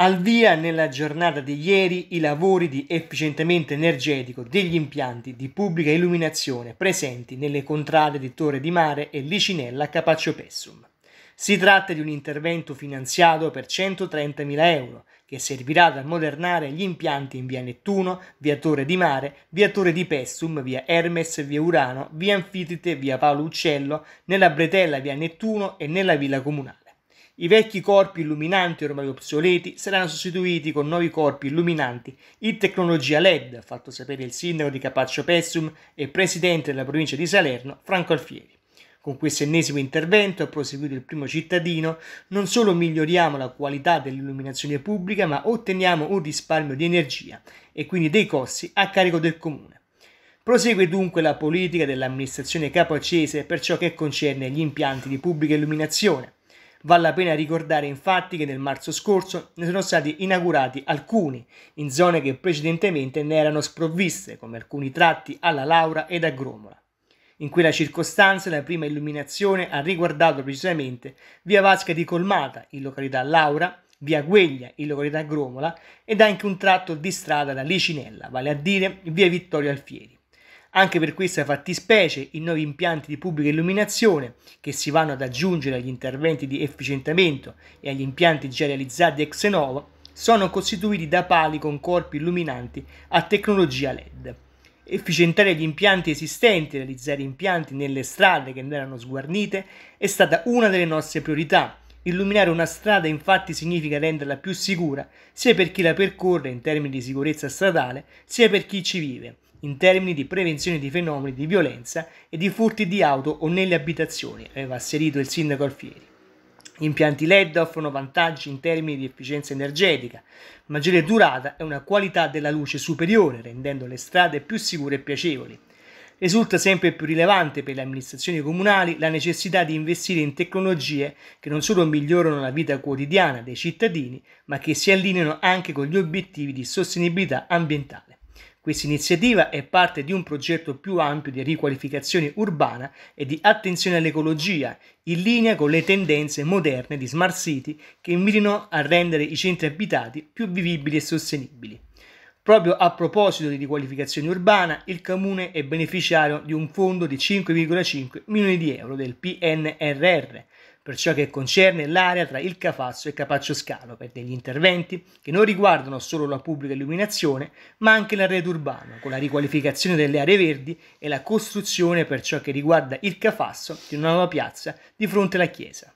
Al via nella giornata di ieri i lavori di efficientamento energetico degli impianti di pubblica illuminazione presenti nelle contrade di Torre di Mare e Licinella Capaccio Pessum. Si tratta di un intervento finanziato per 130.000 euro che servirà ad ammodernare gli impianti in via Nettuno, via Torre di Mare, via Torre di Pessum, via Hermes, via Urano, via Anfitrite, via Paolo Uccello, nella Bretella, via Nettuno e nella Villa Comunale. I vecchi corpi illuminanti ormai obsoleti saranno sostituiti con nuovi corpi illuminanti in tecnologia LED, ha fatto sapere il sindaco di Capaccio Pessum e presidente della provincia di Salerno, Franco Alfieri. Con questo ennesimo intervento, ha proseguito il primo cittadino, non solo miglioriamo la qualità dell'illuminazione pubblica, ma otteniamo un risparmio di energia e quindi dei costi a carico del comune. Prosegue dunque la politica dell'amministrazione capocese per ciò che concerne gli impianti di pubblica illuminazione. Vale la pena ricordare infatti che nel marzo scorso ne sono stati inaugurati alcuni in zone che precedentemente ne erano sprovviste, come alcuni tratti alla Laura ed a Gromola. In quella circostanza la prima illuminazione ha riguardato precisamente via Vasca di Colmata, in località Laura, via Gueglia, in località Gromola, ed anche un tratto di strada da Licinella, vale a dire via Vittorio Alfieri. Anche per questa fattispecie i nuovi impianti di pubblica illuminazione, che si vanno ad aggiungere agli interventi di efficientamento e agli impianti già realizzati ex novo, sono costituiti da pali con corpi illuminanti a tecnologia LED. Efficientare gli impianti esistenti e realizzare impianti nelle strade che non erano sguarnite è stata una delle nostre priorità Illuminare una strada infatti significa renderla più sicura, sia per chi la percorre in termini di sicurezza stradale, sia per chi ci vive, in termini di prevenzione di fenomeni di violenza e di furti di auto o nelle abitazioni, aveva asserito il sindaco Alfieri. Gli impianti LED offrono vantaggi in termini di efficienza energetica, maggiore durata e una qualità della luce superiore, rendendo le strade più sicure e piacevoli risulta sempre più rilevante per le amministrazioni comunali la necessità di investire in tecnologie che non solo migliorano la vita quotidiana dei cittadini, ma che si allineano anche con gli obiettivi di sostenibilità ambientale. Questa iniziativa è parte di un progetto più ampio di riqualificazione urbana e di attenzione all'ecologia, in linea con le tendenze moderne di smart city che mirano a rendere i centri abitati più vivibili e sostenibili. Proprio a proposito di riqualificazione urbana, il comune è beneficiario di un fondo di 5,5 milioni di euro del PNRR per ciò che concerne l'area tra il Cafazzo e Capaccio Scalo per degli interventi che non riguardano solo la pubblica illuminazione, ma anche l'arredo urbano, con la riqualificazione delle aree verdi e la costruzione per ciò che riguarda il Cafasso di una nuova piazza di fronte alla chiesa.